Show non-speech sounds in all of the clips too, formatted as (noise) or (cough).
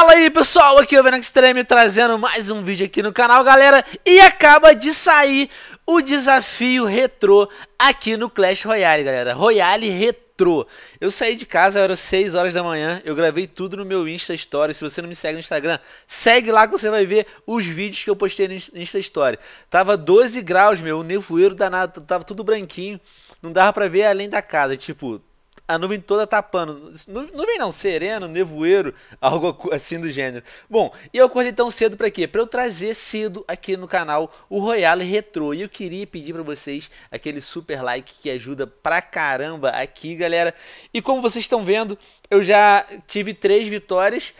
Fala aí pessoal, aqui é o Venom Extreme trazendo mais um vídeo aqui no canal galera E acaba de sair o desafio retrô aqui no Clash Royale galera Royale retrô Eu saí de casa, era 6 horas da manhã, eu gravei tudo no meu Insta Story Se você não me segue no Instagram, segue lá que você vai ver os vídeos que eu postei no Insta Story Tava 12 graus meu, o nevoeiro danado, tava tudo branquinho Não dava pra ver além da casa, tipo a nuvem toda tapando. Nuvem não, sereno, nevoeiro, (laughs) algo assim do gênero. Bom, e eu acordei tão cedo para quê? Para eu trazer cedo aqui no canal o Royale Retro. E eu queria pedir para vocês aquele super like que ajuda pra caramba aqui, galera. E como vocês estão vendo, eu já tive três vitórias.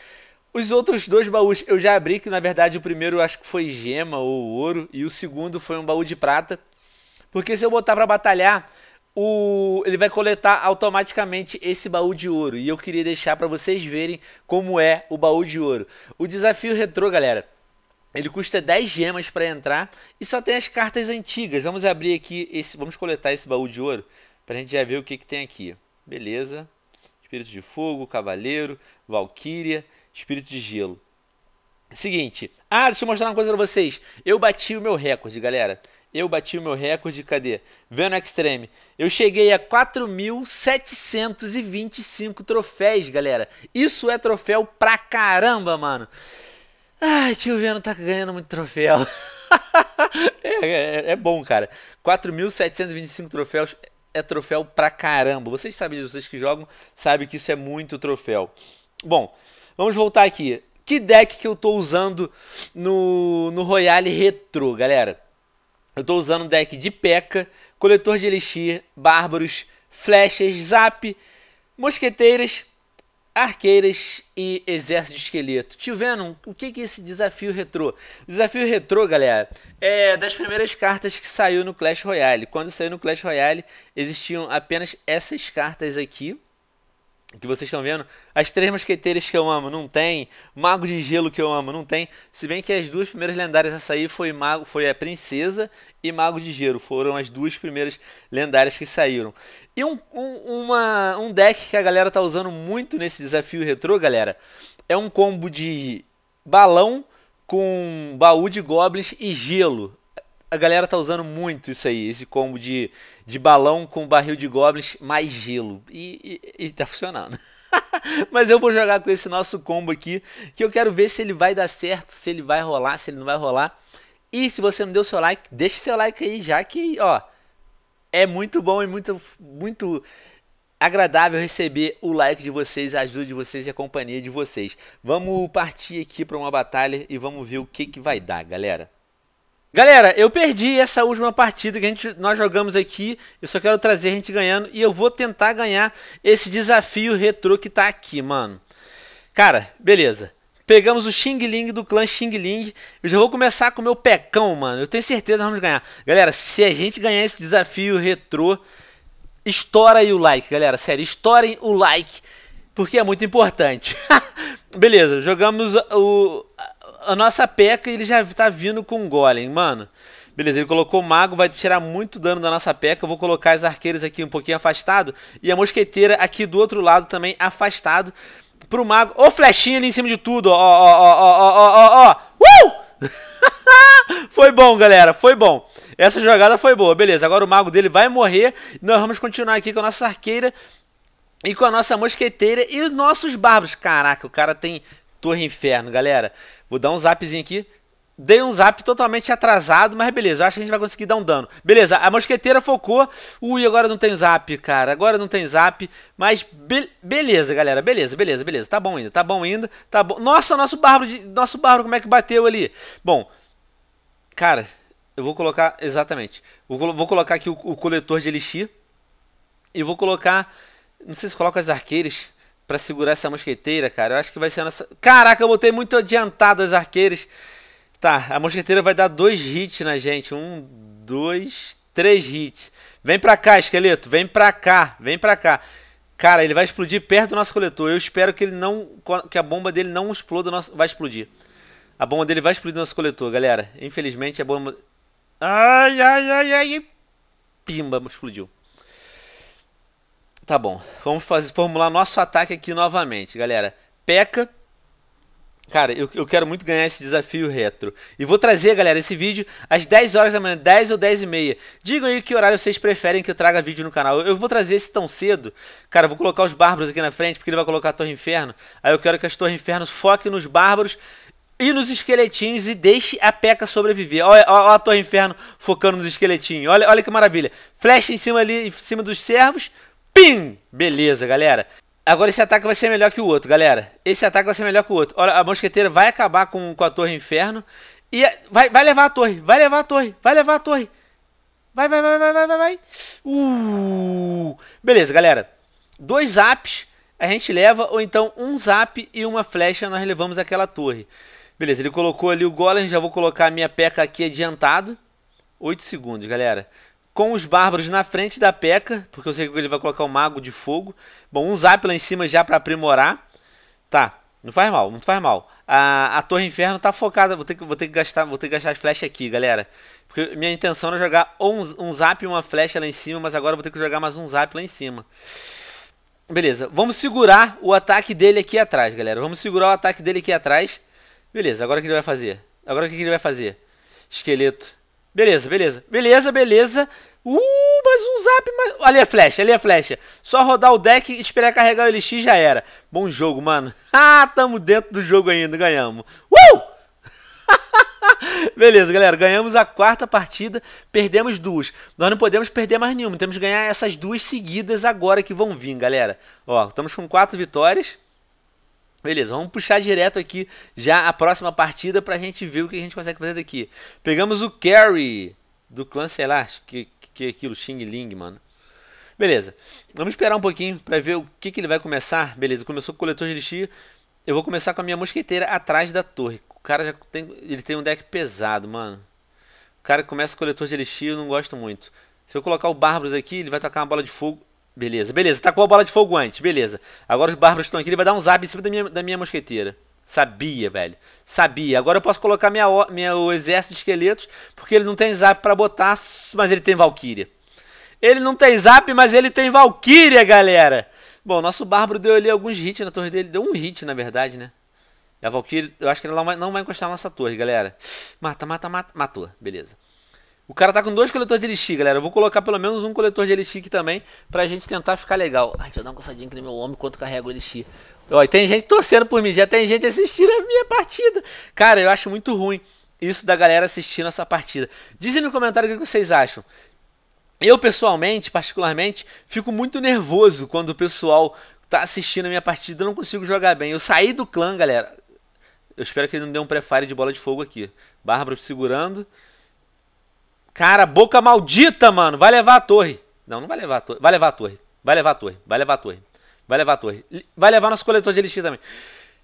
Os outros dois baús eu já abri, que na verdade o primeiro eu acho que foi gema ou ouro, e o segundo foi um baú de prata. Porque se eu botar para batalhar, o, ele vai coletar automaticamente esse baú de ouro. E eu queria deixar para vocês verem como é o baú de ouro. O desafio retrô, galera, ele custa 10 gemas para entrar e só tem as cartas antigas. Vamos abrir aqui esse, vamos coletar esse baú de ouro para a gente já ver o que que tem aqui. Beleza? Espírito de fogo, cavaleiro, valquíria, espírito de gelo. Seguinte, ah, deixa eu mostrar uma coisa para vocês. Eu bati o meu recorde, galera eu bati o meu recorde, cadê? Vendo Extreme. Eu cheguei a 4.725 troféus, galera. Isso é troféu pra caramba, mano. Ai, tio Veno tá ganhando muito troféu. (laughs) é, é, é bom, cara. 4.725 troféus é troféu pra caramba. Vocês sabem disso, vocês que jogam sabem que isso é muito troféu. Bom, vamos voltar aqui. Que deck que eu tô usando no, no Royale Retro, galera? Eu estou usando um deck de P.E.K.K.A, Coletor de Elixir, Bárbaros, Flechas, Zap, Mosqueteiras, Arqueiras e Exército de Esqueleto. Tio Venom, o que é esse desafio retrô? Desafio retrô, galera, é das primeiras cartas que saiu no Clash Royale. Quando saiu no Clash Royale, existiam apenas essas cartas aqui que vocês estão vendo, as três mosqueteiras que eu amo não tem, Mago de Gelo que eu amo não tem, se bem que as duas primeiras lendárias a sair foi Mago, foi a Princesa e Mago de Gelo, foram as duas primeiras lendárias que saíram. E um, um, uma, um deck que a galera tá usando muito nesse desafio retrô, galera, é um combo de balão com baú de goblins e gelo a galera tá usando muito isso aí, esse combo de, de balão com barril de goblins mais gelo. E, e, e tá funcionando. (laughs) Mas eu vou jogar com esse nosso combo aqui, que eu quero ver se ele vai dar certo, se ele vai rolar, se ele não vai rolar. E se você não deu seu like, deixa seu like aí já que, ó, é muito bom e muito, muito agradável receber o like de vocês, a ajuda de vocês e a companhia de vocês. Vamos partir aqui para uma batalha e vamos ver o que, que vai dar, galera. Galera, eu perdi essa última partida que a gente, nós jogamos aqui. Eu só quero trazer a gente ganhando. E eu vou tentar ganhar esse desafio retrô que tá aqui, mano. Cara, beleza. Pegamos o Xing Ling do clã Xing Ling. Eu já vou começar com o meu pecão, mano. Eu tenho certeza que vamos ganhar. Galera, se a gente ganhar esse desafio retrô, estoura aí o like, galera. Sério, estourem o like. Porque é muito importante. (laughs) beleza, jogamos o a nossa peca ele já tá vindo com Golem, mano. Beleza, ele colocou o Mago, vai tirar muito dano da nossa peca Eu vou colocar as arqueiras aqui um pouquinho afastado. E a Mosqueteira aqui do outro lado também afastado. Pro Mago. Ô, flechinha ali em cima de tudo, ó, ó, ó, ó, ó, ó, ó. Uh! (laughs) foi bom, galera, foi bom. Essa jogada foi boa, beleza. Agora o Mago dele vai morrer. Nós vamos continuar aqui com a nossa arqueira. E com a nossa mosqueteira e os nossos barbos Caraca, o cara tem Torre Inferno, galera. Vou dar um zapzinho aqui. Dei um zap totalmente atrasado, mas beleza, acho que a gente vai conseguir dar um dano. Beleza, a mosqueteira focou. Ui, agora não tem zap, cara. Agora não tem zap. Mas be beleza, galera. Beleza, beleza, beleza. Tá bom ainda, tá bom ainda. Tá bom. Nossa, nosso bárbaro, de... nosso bárbaro, como é que bateu ali? Bom, cara, eu vou colocar. Exatamente. Vou, vou colocar aqui o, o coletor de elixir. E vou colocar. Não sei se coloca as arqueiras para segurar essa mosqueteira, cara. Eu acho que vai ser a nossa. Caraca, eu botei muito adiantado as arqueiras. Tá, a mosqueteira vai dar dois hits na gente. Um, dois, três hits. Vem pra cá, esqueleto. Vem pra cá. Vem pra cá. Cara, ele vai explodir perto do nosso coletor. Eu espero que ele não. Que a bomba dele não exploda. Nosso... Vai explodir. A bomba dele vai explodir nosso coletor, galera. Infelizmente a bomba. Ai, ai, ai, ai. Pimba, explodiu. Tá bom. Vamos fazer, formular nosso ataque aqui novamente, galera. Peca. Cara, eu, eu quero muito ganhar esse desafio retro. E vou trazer, galera, esse vídeo às 10 horas da manhã, 10 ou 10 e meia. Digam aí que horário vocês preferem que eu traga vídeo no canal. Eu, eu vou trazer esse tão cedo. Cara, vou colocar os bárbaros aqui na frente, porque ele vai colocar a Torre Inferno. Aí eu quero que as Torres inferno foquem nos bárbaros e nos esqueletinhos e deixe a peca sobreviver. Olha, olha, a Torre Inferno focando nos esqueletinhos. Olha, olha que maravilha. Flecha em cima ali, em cima dos servos. Pim! Beleza, galera. Agora esse ataque vai ser melhor que o outro, galera. Esse ataque vai ser melhor que o outro. Olha, a mosqueteira vai acabar com, com a torre inferno. E a, vai, vai levar a torre, vai levar a torre, vai levar a torre. Vai, vai, vai, vai, vai, vai, vai. Uh! Beleza, galera. Dois zaps a gente leva, ou então um zap e uma flecha nós levamos aquela torre. Beleza, ele colocou ali o golem, já vou colocar a minha peca aqui adiantado. 8 segundos, galera com os bárbaros na frente da Peca porque eu sei que ele vai colocar o um mago de fogo. Bom, um zap lá em cima já para aprimorar. Tá, não faz mal, não faz mal. A, a Torre Inferno tá focada, vou ter, que, vou ter que gastar, vou ter que gastar as flechas aqui, galera. Porque minha intenção era jogar um, um zap e uma flecha lá em cima, mas agora vou ter que jogar mais um zap lá em cima. Beleza, vamos segurar o ataque dele aqui atrás, galera. Vamos segurar o ataque dele aqui atrás. Beleza, agora o que ele vai fazer? Agora o que ele vai fazer? Esqueleto. Beleza, beleza, beleza, beleza. Uh, mais um zap, mais... Ali é flecha, ali é flecha. Só rodar o deck e esperar carregar o elixir já era. Bom jogo, mano. Ah, (laughs) tamo dentro do jogo ainda, ganhamos. Uh! (laughs) Beleza, galera, ganhamos a quarta partida, perdemos duas. Nós não podemos perder mais nenhuma, temos que ganhar essas duas seguidas agora que vão vir, galera. Ó, estamos com quatro vitórias. Beleza, vamos puxar direto aqui já a próxima partida pra gente ver o que a gente consegue fazer daqui. Pegamos o Carry do clã, sei lá, acho que que aquilo, Xing Ling, mano. Beleza, vamos esperar um pouquinho para ver o que, que ele vai começar. Beleza, começou com o coletor de elixir. Eu vou começar com a minha mosqueteira atrás da torre. O cara já tem, ele tem um deck pesado, mano. O cara que começa com o coletor de elixir, eu não gosto muito. Se eu colocar o Bárbaros aqui, ele vai tocar uma bola de fogo. Beleza, beleza, tacou a bola de fogo antes, beleza. Agora os Bárbaros estão aqui, ele vai dar um zap em cima da minha, da minha mosqueteira. Sabia, velho. Sabia. Agora eu posso colocar minha, meu exército de esqueletos, porque ele não tem zap para botar, mas ele tem Valkyria. Ele não tem zap, mas ele tem Valkyria, galera. Bom, nosso Bárbaro deu ali alguns hits na torre dele. Deu um hit, na verdade, né? E a Valkyria, eu acho que ela não vai encostar na nossa torre, galera. Mata, mata, mata. Matou. Beleza. O cara tá com dois coletores de elixir, galera. Eu vou colocar pelo menos um coletor de elixir aqui também, pra gente tentar ficar legal. Ai, deixa eu dar uma coçadinha aqui no meu homem enquanto carrega o elixir. Ó, tem gente torcendo por mim, já tem gente assistindo a minha partida. Cara, eu acho muito ruim isso da galera assistindo essa partida. Dizem no comentário o que vocês acham. Eu, pessoalmente, particularmente, fico muito nervoso quando o pessoal tá assistindo a minha partida. e não consigo jogar bem. Eu saí do clã, galera. Eu espero que ele não dê um prefire de bola de fogo aqui. Bárbaro segurando. Cara, boca maldita, mano. Vai levar a torre. Não, não vai levar a torre. Vai levar a torre. Vai levar a torre. Vai levar a torre. Vai levar a torre. Vai levar nosso coletor de elixir também.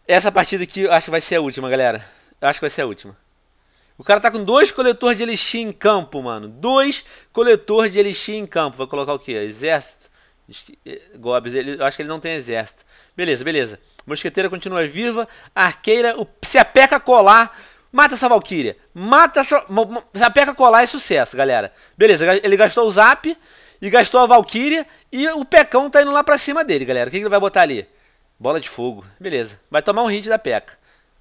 Essa partida aqui eu acho que vai ser a última, galera. Eu acho que vai ser a última. O cara tá com dois coletores de elixir em campo, mano. Dois coletores de elixir em campo. Vai colocar o quê? Exército? Eh, Gobs, ele, eu acho que ele não tem exército. Beleza, beleza. Mosqueteira continua viva. Arqueira, o, se a Peca colar, mata essa Valkyria. Mata essa. Se a Peca colar é sucesso, galera. Beleza, ele gastou o zap e gastou a Valkyria e o Pecão tá indo lá pra cima dele, galera. O que, que ele vai botar ali? Bola de fogo. Beleza. Vai tomar um hit da Peca.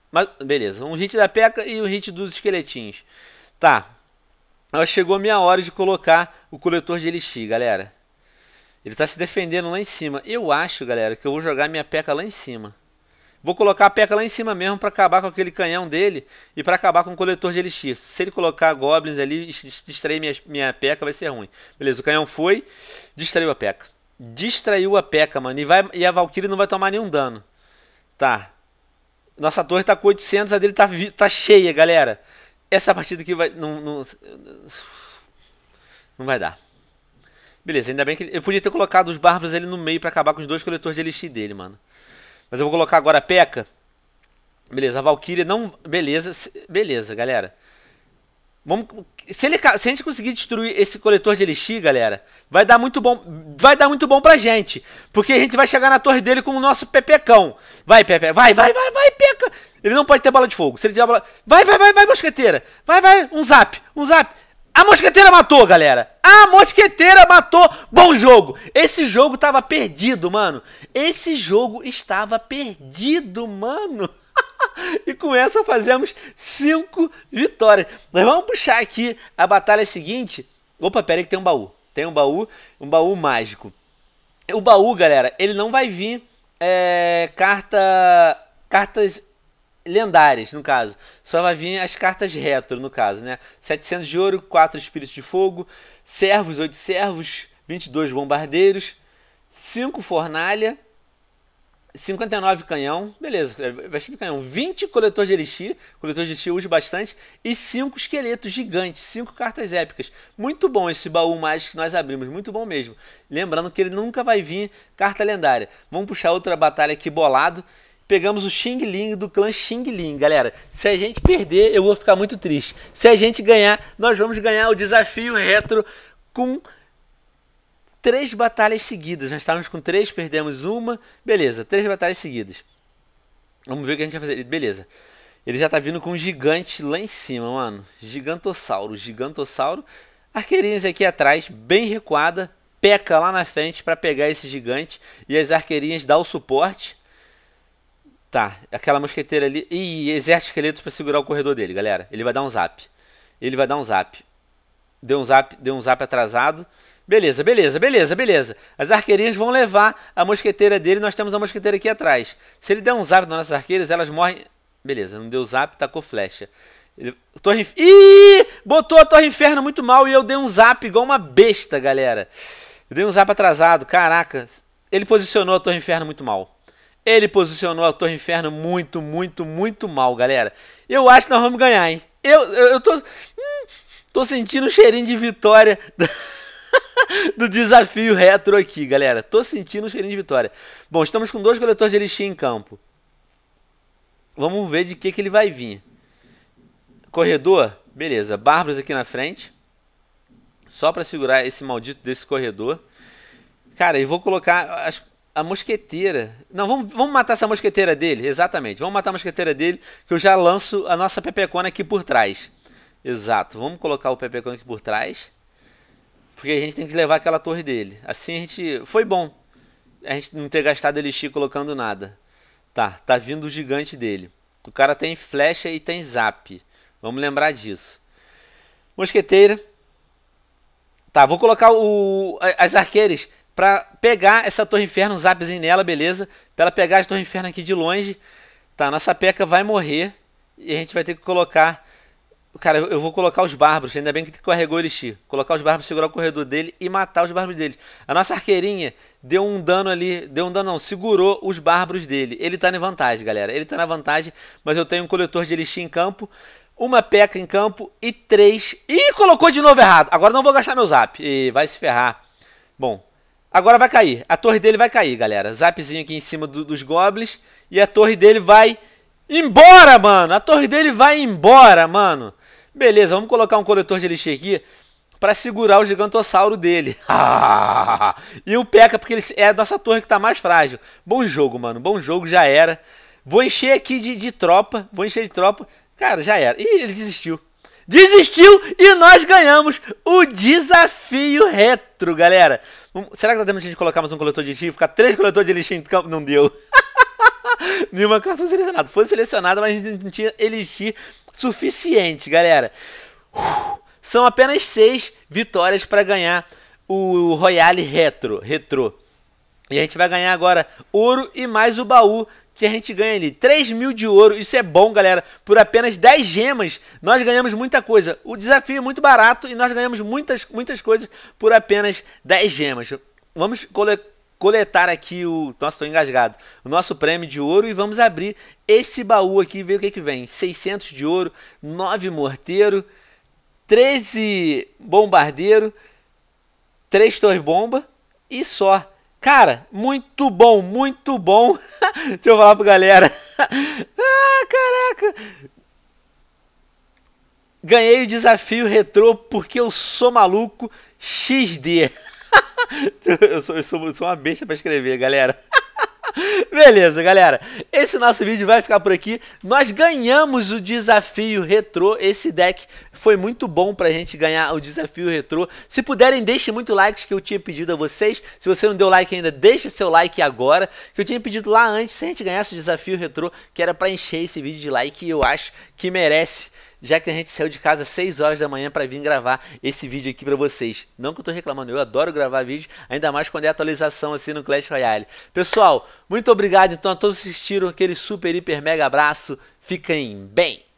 Mas, beleza, um hit da Peca e um hit dos esqueletinhos. Tá. chegou a minha hora de colocar o coletor de elixir, galera. Ele tá se defendendo lá em cima. Eu acho, galera, que eu vou jogar minha Peca lá em cima. Vou colocar a peca lá em cima mesmo para acabar com aquele canhão dele e para acabar com o coletor de elixir. Se ele colocar goblins ali e distrair minha, minha peca, vai ser ruim. Beleza, o canhão foi, distraiu a peca. Distraiu a peca, mano. E, vai, e a Valkyrie não vai tomar nenhum dano. Tá. Nossa torre tá com 800, a dele tá, tá cheia, galera. Essa partida aqui vai... Não, não, não vai dar. Beleza, ainda bem que... Eu podia ter colocado os bárbaros ali no meio para acabar com os dois coletores de elixir dele, mano. Mas eu vou colocar agora a P.E.K.K.A. Beleza, a Valkyria não... Beleza, beleza, galera. Vamos... Se, ele... se a gente conseguir destruir esse coletor de elixir, galera, vai dar muito bom, vai dar muito bom pra gente. Porque a gente vai chegar na torre dele com o nosso pepecão. Vai, Pepe, vai, vai, vai, vai, Peca. Ele não pode ter bola de fogo. Se ele tiver bola... Vai, vai, vai, vai, mosqueteira. Vai, vai, um zap, um zap. A mosqueteira matou, galera. A mosqueteira matou. Bom jogo. Esse jogo tava perdido, mano. Esse jogo estava perdido, mano. (laughs) e com essa fazemos cinco vitórias. Nós vamos puxar aqui a batalha seguinte. Opa, pera aí que tem um baú. Tem um baú, um baú mágico. O baú, galera, ele não vai vir é, carta, cartas lendárias, no caso. Só vai vir as cartas retro, no caso, né? 700 de ouro, 4 espíritos de fogo, servos, 8 servos, 22 bombardeiros, 5 fornalha, 59 canhão, beleza, é bastante canhão, 20 coletor de elixir, coletor de elixir uso bastante, e 5 esqueletos gigantes, 5 cartas épicas. Muito bom esse baú mais que nós abrimos, muito bom mesmo. Lembrando que ele nunca vai vir carta lendária. Vamos puxar outra batalha aqui bolado, pegamos o Xing Ling do clã Xing Ling. Galera, se a gente perder, eu vou ficar muito triste. Se a gente ganhar, nós vamos ganhar o desafio retro com três batalhas seguidas. Nós estávamos com três, perdemos uma. Beleza, três batalhas seguidas. Vamos ver o que a gente vai fazer. Beleza. Ele já tá vindo com um gigante lá em cima, mano. Gigantossauro, gigantossauro. Arqueirinhas aqui atrás, bem recuada. Peca lá na frente para pegar esse gigante. E as arqueirinhas dá o suporte. Tá, aquela mosqueteira ali. Ih, exército esqueleto pra segurar o corredor dele, galera. Ele vai dar um zap. Ele vai dar um zap. Deu um zap, deu um zap atrasado. Beleza, beleza, beleza, beleza. As arqueirinhas vão levar a mosqueteira dele. Nós temos a mosqueteira aqui atrás. Se ele der um zap nas nossas arqueiras, elas morrem. Beleza, não deu zap, tacou flecha. Ele... Torre. Ih! Botou a Torre Inferno muito mal e eu dei um zap igual uma besta, galera. Eu dei um zap atrasado, caraca. Ele posicionou a Torre Inferno muito mal. Ele posicionou a Torre Inferno muito, muito, muito mal, galera. Eu acho que nós vamos ganhar, hein? Eu, eu, eu tô. Hum, tô sentindo um cheirinho de vitória (laughs) do, do desafio retro aqui, galera. Tô sentindo um cheirinho de vitória. Bom, estamos com dois coletores de elixir em campo. Vamos ver de que, que ele vai vir. Corredor, beleza. Bárbaros aqui na frente. Só pra segurar esse maldito desse corredor. Cara, e vou colocar. Acho, a mosqueteira. Não, vamos, vamos matar essa mosqueteira dele, exatamente. Vamos matar a mosqueteira dele, que eu já lanço a nossa pepecona aqui por trás. Exato, vamos colocar o pepecona aqui por trás. Porque a gente tem que levar aquela torre dele. Assim a gente... Foi bom a gente não ter gastado elixir colocando nada. Tá, tá vindo o gigante dele. O cara tem flecha e tem zap. Vamos lembrar disso. Mosqueteira. Tá, vou colocar o, as arqueiras para pegar essa Torre Inferno, um zapzinho nela, beleza? Para ela pegar a Torre Inferno aqui de longe. Tá, nossa peca vai morrer e a gente vai ter que colocar... Cara, eu vou colocar os bárbaros, ainda bem que carregou o Elixir. Colocar os bárbaros, segurar o corredor dele e matar os bárbaros dele. A nossa arqueirinha deu um dano ali, deu um dano não, segurou os bárbaros dele. Ele tá na vantagem, galera, ele tá na vantagem, mas eu tenho um coletor de Elixir em campo, uma peca em campo e três... Ih, colocou de novo errado, agora não vou gastar meu zap. E vai se ferrar. Bom, Agora vai cair. A torre dele vai cair, galera. Zapzinho aqui em cima do, dos goblins. E a torre dele vai embora, mano. A torre dele vai embora, mano. Beleza, vamos colocar um coletor de elixir aqui para segurar o gigantossauro dele. (laughs) e o P.E.K.K.A. porque ele é a nossa torre que tá mais frágil. Bom jogo, mano. Bom jogo, já era. Vou encher aqui de, de tropa. Vou encher de tropa. Cara, já era. Ih, ele desistiu desistiu e nós ganhamos o desafio retro, galera. Será que dá tempo de a gente colocar mais um coletor de elixir? Ficar três coletores de lixinho no campo? Não deu. (laughs) Nenhuma carta foi selecionada. Foi selecionada, mas a gente não tinha elixir suficiente, galera. Uh, são apenas seis vitórias para ganhar o Royale Retro. Retro. E a gente vai ganhar agora ouro e mais o baú que a gente ganha ali. 3 mil de ouro, isso é bom, galera. Por apenas 10 gemas, nós ganhamos muita coisa. O desafio é muito barato e nós ganhamos muitas, muitas coisas por apenas 10 gemas. Vamos cole coletar aqui o... Nossa, estou engasgado. O nosso prêmio de ouro e vamos abrir esse baú aqui e ver o que, que vem. 600 de ouro, 9 morteiro, 13 bombardeiro, 3 torre bomba e só. Cara, muito bom, muito bom. (laughs) Deixa eu falar pra galera. ah, caraca! Ganhei o desafio retrô porque eu sou maluco XD. (laughs) eu, sou, eu, sou, eu sou uma besta pra escrever, galera. (laughs) Beleza, galera. Esse nosso vídeo vai ficar por aqui. Nós ganhamos o desafio retrô. Esse deck foi muito bom pra gente ganhar o desafio retrô. Se puderem, deixem muito likes que eu tinha pedido a vocês. Se você não deu like ainda, deixa seu like agora. Que eu tinha pedido lá antes, se a gente ganhasse o desafio retrô, que era pra encher esse vídeo de like. E eu acho que merece já que a gente saiu de casa às 6 horas da manhã para vir gravar esse vídeo aqui para vocês. Não que eu tô reclamando, eu adoro gravar vídeo, ainda mais quando é atualização assim no Clash Royale. Pessoal, muito obrigado então a todos que assistiram, aquele super, hiper, mega abraço, fiquem bem!